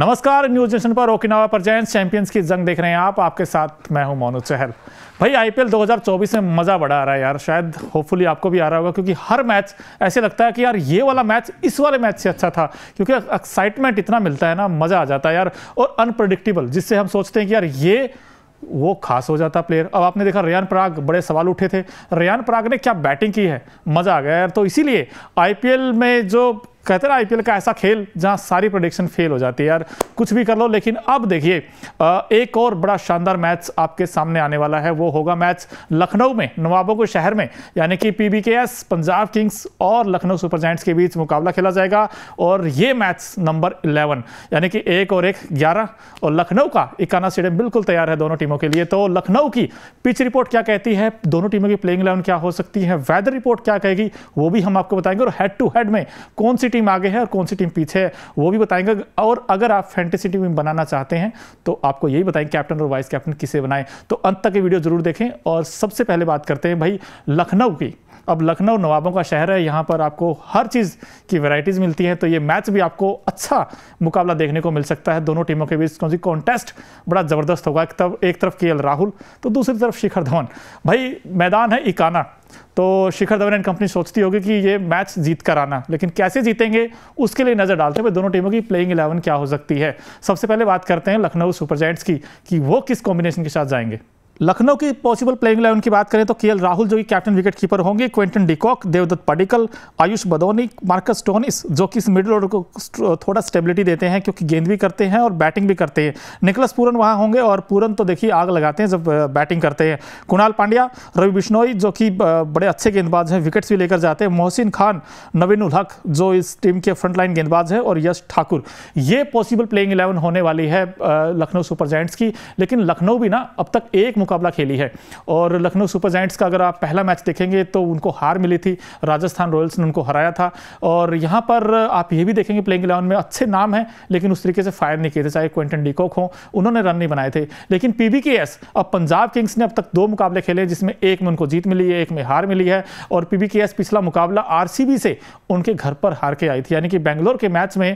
नमस्कार news nation पर Okinawa पर जैन चैंपियंस की जंग देख रहे हैं आप आपके साथ मैं हूं मोनू चहल भाई आईपीएल 2024 में मज़ा बड़ा आ रहा है यार शायद होपफुली आपको भी आ रहा होगा क्योंकि हर मैच ऐसे लगता है कि यार ये वाला मैच इस वाले मैच से अच्छा था क्योंकि एक्साइटमेंट इतना मिलता है ना मज़ा आ जाता है यार और अनप्रडिक्टेबल जिससे हम सोचते हैं कि यार ये वो खास हो जाता प्लेयर अब आपने देखा रियान पराग बड़े सवाल उठे थे रेयान पराग ने क्या बैटिंग की है मज़ा आ गया यार तो इसीलिए आईपीएल में जो कहते हैं ना आईपीएल का ऐसा खेल जहां सारी प्रोडिक्शन फेल हो जाती है यार कुछ भी कर लो लेकिन अब देखिए एक और बड़ा शानदार मैच आपके सामने आने वाला है वो होगा मैच लखनऊ में नवाबों के शहर में यानी कि पी पंजाब किंग्स और लखनऊ सुपर जैंट्स के बीच मुकाबला खेला जाएगा और ये मैच नंबर इलेवन यानी कि एक और एक ग्यारह और लखनऊ का इकाना स्टेडियम बिल्कुल तैयार है दोनों टीमों के लिए तो लखनऊ की पिच रिपोर्ट क्या कहती है दोनों टीमों की प्लेइंग इलेवन क्या हो सकती है वेदर रिपोर्ट क्या कहेगी वो भी हम आपको बताएंगे और हेड टू हेड में कौन सी टीम टीम आगे है और कौन सी टीम पीछे है वो भी बताएंगे और अगर आप फैंटेसी टीम बनाना चाहते हैं तो आपको यही बताएंगे कैप्टन और वाइस कैप्टन किसे बनाएं तो अंत तक ये वीडियो जरूर देखें और सबसे पहले बात करते हैं भाई लखनऊ की अब लखनऊ नवाबों का शहर है यहाँ पर आपको हर चीज़ की वैरायटीज़ मिलती है तो ये मैच भी आपको अच्छा मुकाबला देखने को मिल सकता है दोनों टीमों के बीच कौन सी कॉन्टेस्ट बड़ा ज़बरदस्त होगा एक तरफ एक तरफ के राहुल तो दूसरी तरफ शिखर धवन भाई मैदान है इकाना तो शिखर धवन एंड कंपनी सोचती होगी कि ये मैच जीत कर आना लेकिन कैसे जीतेंगे उसके लिए नज़र डालते हुए दोनों टीमों की प्लेइंग इलेवन क्या हो सकती है सबसे पहले बात करते हैं लखनऊ सुपर जैंट्स की कि वो किस कॉम्बिनेशन के साथ जाएंगे लखनऊ की पॉसिबल प्लेइंग इलेवन की बात करें तो के राहुल जो कि कैप्टन विकेट कीपर होंगे Quinton de Kock Devdutt Padikkal Ayush Badoni Marcus Stoinis जो कि इस मिडिल ऑर्डर को थोड़ा स्टेबिलिटी देते हैं क्योंकि गेंद भी करते हैं और बैटिंग भी करते हैं निकलस पूरन वहाँ होंगे और पूरन तो देखिए आग लगाते हैं जब बैटिंग करते हैं कुणाल पांड्या रवि बिश्नोई जो कि बड़े अच्छे गेंदबाज हैं विकेट्स भी लेकर जाते हैं मोहसिन खान नवीन उल हक जो इस टीम के फ्रंटलाइन गेंदबाज हैं और यश ठाकुर ये पॉसिबल प्लेइंग इलेवन होने वाली है लखनऊ सुपर जैंट्स की लेकिन लखनऊ भी ना अब तक एक मुकाबला खेली है और लखनऊ सुपर जाइंट्स का अगर आप पहला मैच देखेंगे तो उनको हार मिली थी राजस्थान रॉयल्स ने उनको हराया था और यहाँ पर आप ये भी देखेंगे प्लेइंग इलेवन में अच्छे नाम हैं लेकिन उस तरीके से फायर नहीं किए थे चाहे क्वेंटन डीकॉक हों उन्होंने रन नहीं बनाए थे लेकिन पी अब पंजाब किंग्स ने अब तक दो मुकाबले खेले जिसमें एक में उनको जीत मिली है एक में हार मिली है और पी पिछला मुकाबला आर से उनके घर पर हार के आई थी यानी कि बेंगलोर के मैच में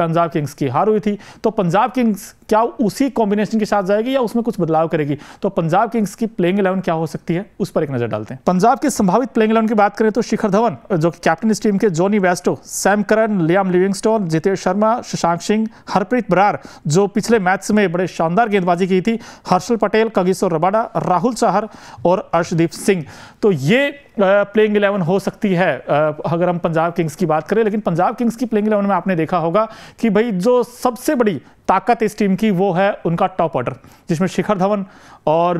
पंजाब किंग्स की हार हुई थी तो पंजाब किंग्स क्या उसी कॉम्बिनेशन के साथ जाएगी या उसमें कुछ बदलाव करेगी तो पंजाब किंग्स की प्लेइंग इलेवन क्या हो सकती है उस पर एक नजर डालते हैं पंजाब के संभावित प्लेइंग इलेवन की बात करें तो शिखर धवन जो कि कैप्टन इस टीम के Jonny Bairstow Sam Curran Liam Livingstone Jitesh Sharma Shashank Singh Harpreet Brar जो पिछले मैच में बड़े शानदार गेंदबाजी की थी हर्षल पटेल कगिसोर रबाडा राहुल चाहर और अर्शदीप सिंह तो ये प्लेइंग इलेवन हो सकती है अगर हम पंजाब किंग्स की बात करें लेकिन पंजाब किंग्स की प्लेइंग इलेवन में आपने देखा होगा कि भाई जो सबसे बड़ी ताकत इस टीम की वो है उनका टॉप ऑर्डर जिसमें शिखर धवन और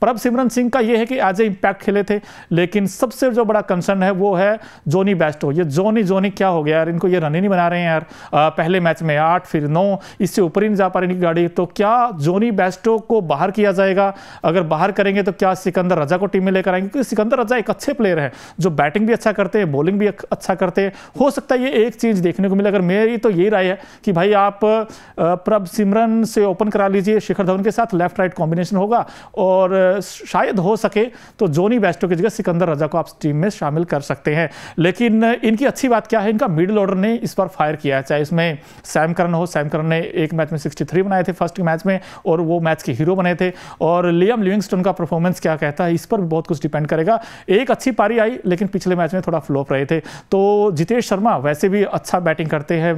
प्रभ सिमरन सिंह का ये है कि एज ए इम्पैक्ट खेले थे लेकिन सबसे जो बड़ा कंसर्न है वो है जोनी बेस्टो ये जोनी जोनी क्या हो गया यार इनको ये रन ही नहीं बना रहे हैं यार आ, पहले मैच में आठ फिर नौ इससे ऊपर ही नहीं जा पा रही गाड़ी तो क्या जोनी बेस्टो को बाहर किया जाएगा अगर बाहर करेंगे तो क्या सिकंदर रजा को टीम में लेकर आएंगे क्योंकि सिकंदर रजा एक अच्छे प्लेयर हैं जो बैटिंग भी अच्छा करते हैं बॉलिंग भी अच्छा करते हैं हो सकता है ये एक चीज़ देखने को मिले अगर मेरी तो यही राय है कि भाई आप प्रभ सिमरन से ओपन करा लीजिए शिखर धवन के साथ लेफ्ट राइट कॉम्बिनेशन होगा और शायद हो सके तो जोनी बेस्टो की जगह सिकंदर रजा को आप टीम में शामिल कर सकते हैं लेकिन इनकी अच्छी बात क्या है इनका मिडिल ऑर्डर ने इस बार फायर किया है चाहे इसमें सैम करन हो सैम करन ने एक मैच में सिक्सटी बनाए थे फर्स्ट मैच में और वो मैच के हीरो बने थे और लियम लिविंगस्टन का परफॉर्मेंस क्या कहता है इस पर भी बहुत कुछ डिपेंड करेगा एक अच्छी पारी आई लेकिन पिछले मैच में थोड़ा फ्लॉप रहे थे तो जितेश शर्मा वैसे भी अच्छा बैटिंग करते हैं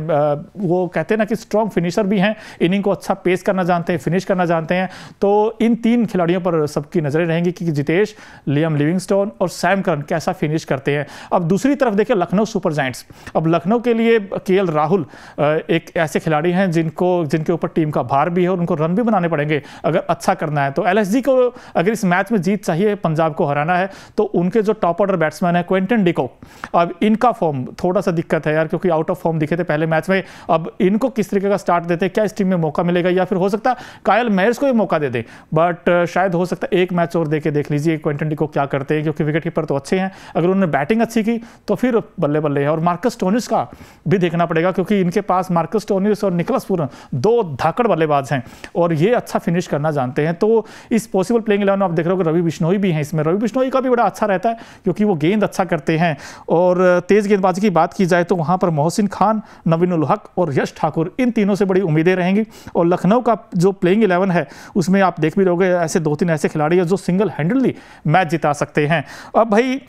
वो कहते हैं ना कि स्ट्रॉन्ग फिनिश फिनिशर भी हैं इनिंग को अच्छा पेस करना जानते हैं फिनिश करना जानते हैं तो इन तीन खिलाड़ियों पर सबकी नज़रें रहेंगी कि जितेश लियम लिविंगस्टोन और सैम करन कैसा फिनिश करते हैं अब दूसरी तरफ देखिए लखनऊ सुपर जैंट्स अब लखनऊ के लिए के राहुल एक ऐसे खिलाड़ी हैं जिनको जिनके ऊपर टीम का भार भी है और उनको रन भी बनाने पड़ेंगे अगर अच्छा करना है तो एल को अगर इस मैच में जीत चाहिए पंजाब को हराना है तो उनके जो टॉप ऑर्डर बैट्समैन है क्वेंटन डिको अब इनका फॉर्म थोड़ा सा दिक्कत है यार क्योंकि आउट ऑफ फॉर्म दिखे थे पहले मैच में अब इनको किस तरीके का स्टार्ट काट देते क्या इस टीम में मौका मिलेगा या फिर हो सकता है कायल मैर्स को भी मौका दे दें बट uh, शायद हो सकता है एक मैच और दे देख लीजिए क्वेंटन डी को क्या करते हैं क्योंकि विकेट कीपर तो अच्छे हैं अगर उन्होंने बैटिंग अच्छी की तो फिर बल्ले बल्ले है और मार्कस टोनिस का भी देखना पड़ेगा क्योंकि इनके पास मार्कस टोनिस और निकलस पूरन दो धाकड़ बल्लेबाज हैं और ये अच्छा फिनिश करना जानते हैं तो इस पॉसिबल प्लेइंग इलेवन आप देख रहे हो रवि बिश्नोई भी हैं इसमें रवि बिश्नोई का भी बड़ा अच्छा रहता है क्योंकि वो गेंद अच्छा करते हैं और uh, तेज़ गेंदबाजी की बात की जाए तो वहां पर मोहसिन खान नवीन उल हक और यश ठाकुर इन तीनों से बड़ी उम्मीदें रहेंगी और लखनऊ का जो प्लेइंग इलेवन है उसमें आप देख भी रहोगे ऐसे दो तीन ऐसे खिलाड़ी हैं जो सिंगल हैंडली मैच जिता सकते हैं अब भाई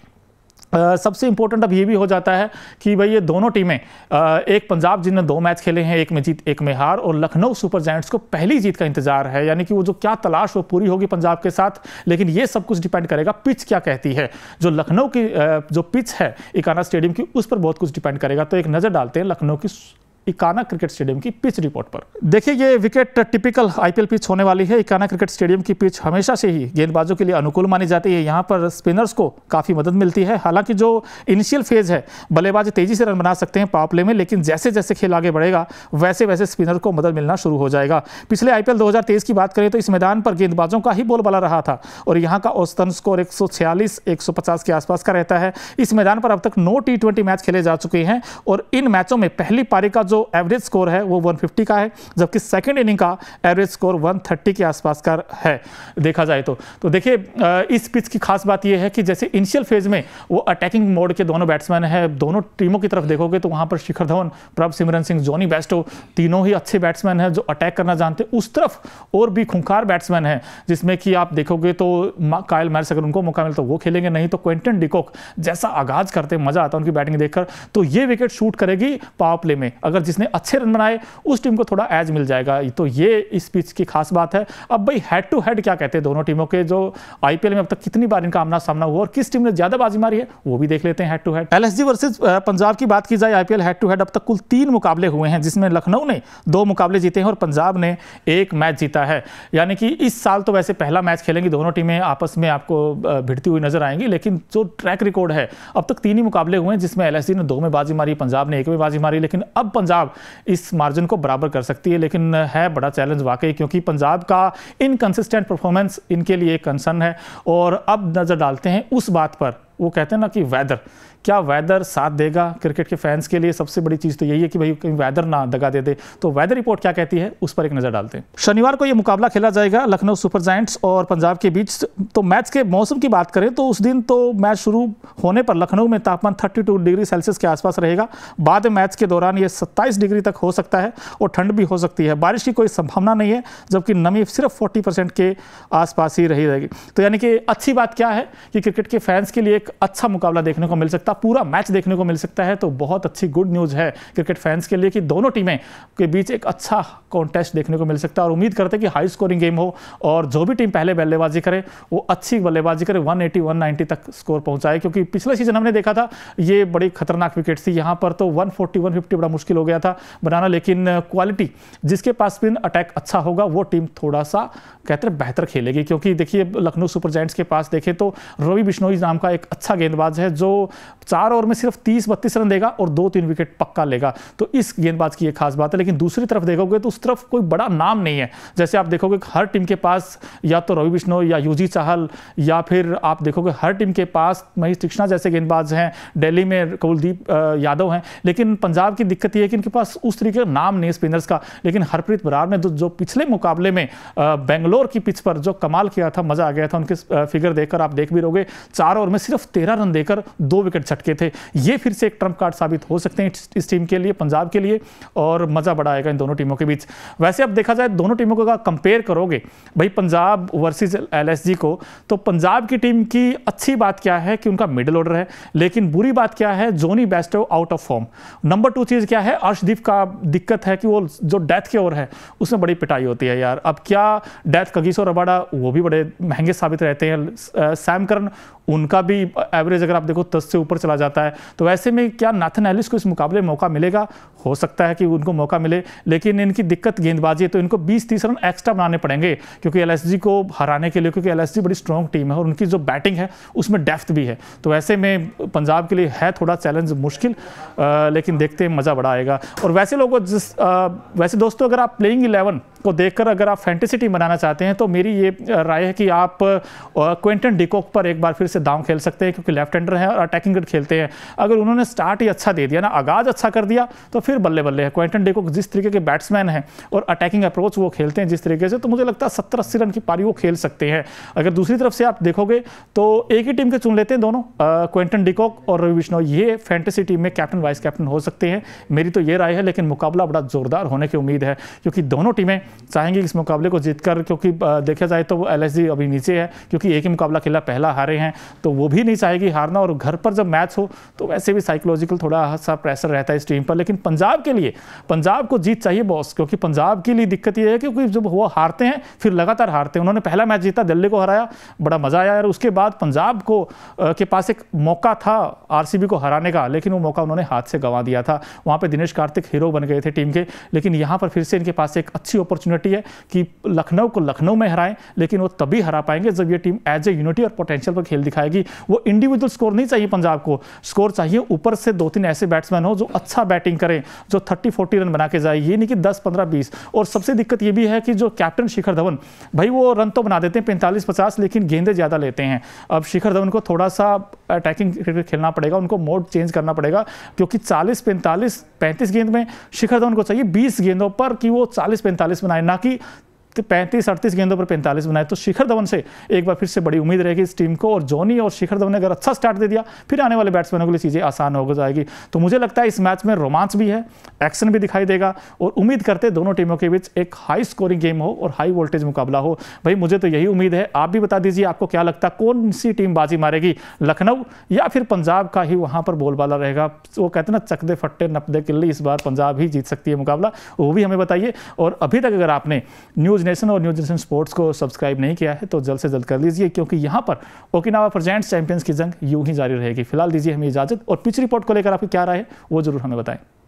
आ, सबसे इम्पोर्टेंट अब ये भी हो जाता है कि भाई ये दोनों टीमें आ, एक पंजाब जिन्हें दो मैच खेले हैं एक में जीत एक में हार और लखनऊ सुपर जैंट्स को पहली जीत का इंतजार है यानी कि वो जो क्या तलाश वो पूरी होगी पंजाब के साथ लेकिन ये सब कुछ डिपेंड करेगा पिच क्या कहती है जो लखनऊ की uh, जो पिच है इकाना स्टेडियम की उस पर बहुत कुछ डिपेंड करेगा तो एक नज़र डालते हैं लखनऊ की इकाना क्रिकेट स्टेडियम की पिच रिपोर्ट पर देखिए ये विकेट टिपिकल आईपीएल पिच होने वाली है इकाना क्रिकेट स्टेडियम की पिच हमेशा से ही गेंदबाजों के लिए अनुकूल मानी जाती है यहाँ पर स्पिनर्स को काफ़ी मदद मिलती है हालांकि जो इनिशियल फेज है बल्लेबाज तेजी से रन बना सकते हैं पावर प्ले में लेकिन जैसे जैसे खेल आगे बढ़ेगा वैसे वैसे स्पिनर को मदद मिलना शुरू हो जाएगा पिछले आईपीएल दो की बात करें तो इस मैदान पर गेंदबाजों का ही बोलबाला रहा था और यहाँ का औसतन स्कोर एक सौ के आसपास का रहता है इस मैदान पर अब तक नौ टी मैच खेले जा चुके हैं और इन मैचों में पहली पारी का जो एवरेज स्कोर है वो 150 का है जबकि सेकंड इनिंग का एवरेज स्कोर 130 के आसपास का है देखा जाए तो तो देखिए इस पिच की खास बात ये है कि जैसे इनिशियल फेज में वो अटैकिंग मोड के दोनों बैट्समैन हैं दोनों टीमों की तरफ देखोगे तो वहाँ पर शिखर धवन प्रभ सिमरन सिंह जोनी बेस्टो तीनों ही अच्छे बैट्समैन हैं जो अटैक करना जानते उस तरफ और भी खुंखार बैट्समैन हैं जिसमें कि आप देखोगे तो कायल मैर्स अगर उनको मौका मिलता तो वो खेलेंगे नहीं तो क्वेंटन डिकॉक जैसा आगाज करते मजा आता है उनकी बैटिंग देखकर तो ये विकेट शूट करेगी पावर प्ले में अगर जिसने अच्छे रन बनाए उस टीम को थोड़ा एज मिल जाएगा तो ये इस पिच की खास बात है अब भाई हेड टू हेड क्या कहते हैं दोनों टीमों के जो आईपीएल में अब तक कितनी बार इनका आमना सामना हुआ और किस टीम ने ज्यादा बाजी मारी है वो भी देख लेते हैं head to head L versus Punjab की बात की जाए आईपीएल हेड टू हेड अब तक कुल तीन मुकाबले हुए हैं जिसमें लखनऊ ने दो मुकाबले जीते हैं और पंजाब ने एक मैच जीता है यानी कि इस साल तो वैसे पहला मैच खेलेंगी दोनों टीमें आपस में आपको भिड़ती हुई नजर आएंगी लेकिन जो ट्रैक रिकॉर्ड है अब तक तीन ही मुकाबले हुए हैं जिसमें एल ने दो में बाजी मारी पंजाब ने एक में बाजी मारी लेकिन अब पंजाब पंजाब इस मार्जिन को बराबर कर सकती है लेकिन है बड़ा चैलेंज वाकई क्योंकि पंजाब का इनकन्सिस्टेंट परफॉर्मेंस इनके लिए कंसर्न है और अब नज़र डालते हैं उस बात पर वो कहते हैं ना कि वैदर क्या वैदर साथ देगा क्रिकेट के फैंस के लिए सबसे बड़ी चीज़ तो यही है कि भाई कहीं वैदर ना दगा दे दे तो वैदर रिपोर्ट क्या कहती है उस पर एक नज़र डालते हैं शनिवार को ये मुकाबला खेला जाएगा लखनऊ सुपर जैंट्स और पंजाब के बीच तो मैच के मौसम की बात करें तो उस दिन तो मैच शुरू होने पर लखनऊ में तापमान थर्टी डिग्री सेल्सियस के आसपास रहेगा बाद में मैच के दौरान ये सत्ताईस डिग्री तक हो सकता है और ठंड भी हो सकती है बारिश की कोई संभावना नहीं है जबकि नमी सिर्फ फोर्टी परसेंट के आसपास ही रही रहेगी तो यानी कि अच्छी बात क्या है कि क्रिकेट के फैंस के लिए एक अच्छा मुकाबला देखने को मिल सकता पूरा मैच देखने को मिल सकता है तो बहुत अच्छी गुड न्यूज़ है क्रिकेट फैंस के लिए कि दोनों टीमें के बीच एक अच्छा कॉन्टेस्ट देखने को मिल सकता है और उम्मीद करते हैं कि हाई स्कोरिंग गेम हो और जो भी टीम पहले बल्लेबाजी करे वो अच्छी बल्लेबाजी करे वन एटी तक स्कोर पहुंचाए क्योंकि पिछले सीजन हमने देखा था ये बड़ी खतरनाक विकेट थी यहाँ पर तो वन फोर्टी बड़ा मुश्किल हो गया था बनाना लेकिन क्वालिटी जिसके पास स्पिन अटैक अच्छा होगा वो टीम थोड़ा सा कहते हैं बेहतर खेलेगी क्योंकि देखिए लखनऊ सुपर जैंट्स के पास देखें तो रवि बिश्नोई नाम का एक अच्छा गेंदबाज है जो चार ओवर में सिर्फ तीस बत्तीस रन देगा और दो तीन विकेट पक्का लेगा तो इस गेंदबाज की ये खास बात है लेकिन दूसरी तरफ देखोगे तो उस तरफ कोई बड़ा नाम नहीं है जैसे आप देखोगे हर टीम के पास या तो रवि बिश्नो या यूजी चाहल या फिर आप देखोगे हर टीम के पास महेश तीक्षणा जैसे गेंदबाज हैं दिल्ली में कुलदीप यादव हैं लेकिन पंजाब की दिक्कत यह है कि इनके पास उस तरीके का नाम नहीं है स्पिनर्स का लेकिन हरप्रीत बरार ने जो पिछले मुकाबले में बेंगलोर की पिच पर जो कमाल किया था मज़ा आ गया था उनके फिगर देखकर आप देख भी रहोगे चार ओवर में सिर्फ तेरह रन देकर दो विकेट छटके थे ये फिर से एक ट्रंप कार्ड साबित हो सकते हैं इस टीम के लिए पंजाब के लिए और मज़ा बड़ा आएगा इन दोनों टीमों के बीच वैसे अब देखा जाए दोनों टीमों को अगर कंपेयर करोगे भाई पंजाब वर्सेज एल को तो पंजाब की टीम की अच्छी बात क्या है कि उनका मिडल ऑर्डर है लेकिन बुरी बात क्या है Jonny Bairstow out of form number two चीज़ क्या है अर्शदीप का दिक्कत है कि वो जो डेथ के ओर है उसमें बड़ी पिटाई होती है यार अब क्या डेथ कगीसो रबाड़ा वो भी बड़े महंगे साबित रहते हैं सैमकरण उनका भी एवरेज अगर आप देखो दस से ऊपर चला जाता है तो ऐसे में क्या नाथन एलिस को इस मुकाबले में मौका मिलेगा हो सकता है कि उनको मौका मिले लेकिन इनकी दिक्कत गेंदबाजी है तो इनको बीस तीस रन एक्स्ट्रा बनाने पड़ेंगे क्योंकि एल को हराने के लिए क्योंकि एल बड़ी स्ट्रॉन्ग टीम है और उनकी जो बैटिंग है उसमें डेफ्थ भी है तो ऐसे में पंजाब के लिए है थोड़ा चैलेंज मुश्किल आ, लेकिन देखते हैं मज़ा बड़ा आएगा और वैसे लोगों जिस आ, वैसे दोस्तों अगर आप प्लेइंग इलेवन को देखकर अगर आप फैंटेसी टीम बनाना चाहते हैं तो मेरी ये राय है कि आप क्वेंटन डिकॉक पर एक बार फिर से से दाम खेल सकते हैं क्योंकि लेफ्ट हैंडर हैं और अटैकिंग खेलते हैं अगर उन्होंने स्टार्ट ही अच्छा दे दिया ना आगाज अच्छा कर दिया तो फिर बल्ले बल्ले है क्वेंटन डे को जिस तरीके के बैट्समैन हैं और अटैकिंग अप्रोच वो खेलते हैं जिस तरीके से तो मुझे लगता है सत्तर अस्सी रन की पारी वो खेल सकते हैं अगर दूसरी तरफ से आप देखोगे तो एक ही टीम के चुन लेते हैं दोनों क्वेंटन डिकॉक और रवि बिश्नोई ये फैंटेसी टीम में कैप्टन वाइस कैप्टन हो सकते हैं मेरी तो ये राय है लेकिन मुकाबला बड़ा जोरदार होने की उम्मीद है क्योंकि दोनों टीमें चाहेंगी इस मुकाबले को जीतकर क्योंकि देखा जाए तो एल अभी नीचे है क्योंकि एक ही मुकाबला खेला पहला हारे हैं तो वो भी नहीं चाहेगी हारना और घर पर जब मैच हो तो वैसे भी साइकोलॉजिकल थोड़ा सा प्रेशर रहता है इस टीम पर लेकिन पंजाब के लिए पंजाब को जीत चाहिए बॉस क्योंकि पंजाब के लिए दिक्कत ये है क्योंकि जब वो हारते हैं फिर लगातार हारते हैं उन्होंने पहला मैच जीता दिल्ली को हराया बड़ा मज़ा आया और उसके बाद पंजाब को के पास एक मौका था आर को हराने का लेकिन वो मौका उन्होंने हाथ से गंवा दिया था वहाँ पर दिनेश कार्तिक हीरो बन गए थे टीम के लेकिन यहाँ पर फिर से इनके पास एक अच्छी अपॉर्चुनिटी है कि लखनऊ को लखनऊ में हराएं लेकिन वो तभी हरा पाएंगे जब ये टीम एज ए यूनिटी और पोटेंशियल पर खेल दिखाएगी वो इंडिविजुअल स्कोर नहीं चाहिए पंजाब को स्कोर चाहिए ऊपर से दो तीन ऐसे बैट्समैन हो जो अच्छा बैटिंग करें जो थर्टी फोर्टी रन बना के जाए ये नहीं कि दस पंद्रह बीस और सबसे दिक्कत ये भी है कि जो कैप्टन शिखर धवन भाई वो रन तो बना देते हैं पैंतालीस पचास लेकिन गेंदे ज़्यादा लेते हैं अब शिखर धवन को थोड़ा सा अटैकिंग क्रिकेट खेलना पड़ेगा उनको मोड चेंज करना पड़ेगा क्योंकि चालीस पैंतालीस पैंतीस गेंद में शिखर धवन को चाहिए बीस गेंदों पर कि वो चालीस पैंतालीस बनाए ना कि पैंतीस अड़तीस गेंदों पर पैंतालीस बनाए तो शिखर धवन से एक बार फिर से बड़ी उम्मीद रहेगी इस टीम को और जोनी और शिखर धवन ने अगर अच्छा स्टार्ट दे दिया फिर आने वाले बैट्समैनों के लिए चीज़ें आसान हो जाएगी तो मुझे लगता है इस मैच में रोमांच भी है एक्शन भी दिखाई देगा और उम्मीद करते दोनों टीमों के बीच एक हाई स्कोरिंग गेम हो और हाई वोल्टेज मुकाबला हो भाई मुझे तो यही उम्मीद है आप भी बता दीजिए आपको क्या लगता है कौन सी टीम बाजी मारेगी लखनऊ या फिर पंजाब का ही वहाँ पर बोलबाला रहेगा वो कहते ना चकदे फट्टे नपदे किल्ली इस बार पंजाब ही जीत सकती है मुकाबला वो भी हमें बताइए और अभी तक अगर आपने न्यूज न्यूज़ नेशन और न्यूज नेशन स्पोर्ट्स को सब्सक्राइब नहीं किया है तो जल्द से जल्द कर लीजिए क्योंकि यहाँ पर ओकिनावा प्रजेंट्स चैंपियंस की जंग यूं ही जारी रहेगी फिलहाल दीजिए हमें इजाज़त और पिछली रिपोर्ट को लेकर आपकी क्या राय है वो ज़रूर हमें बताएं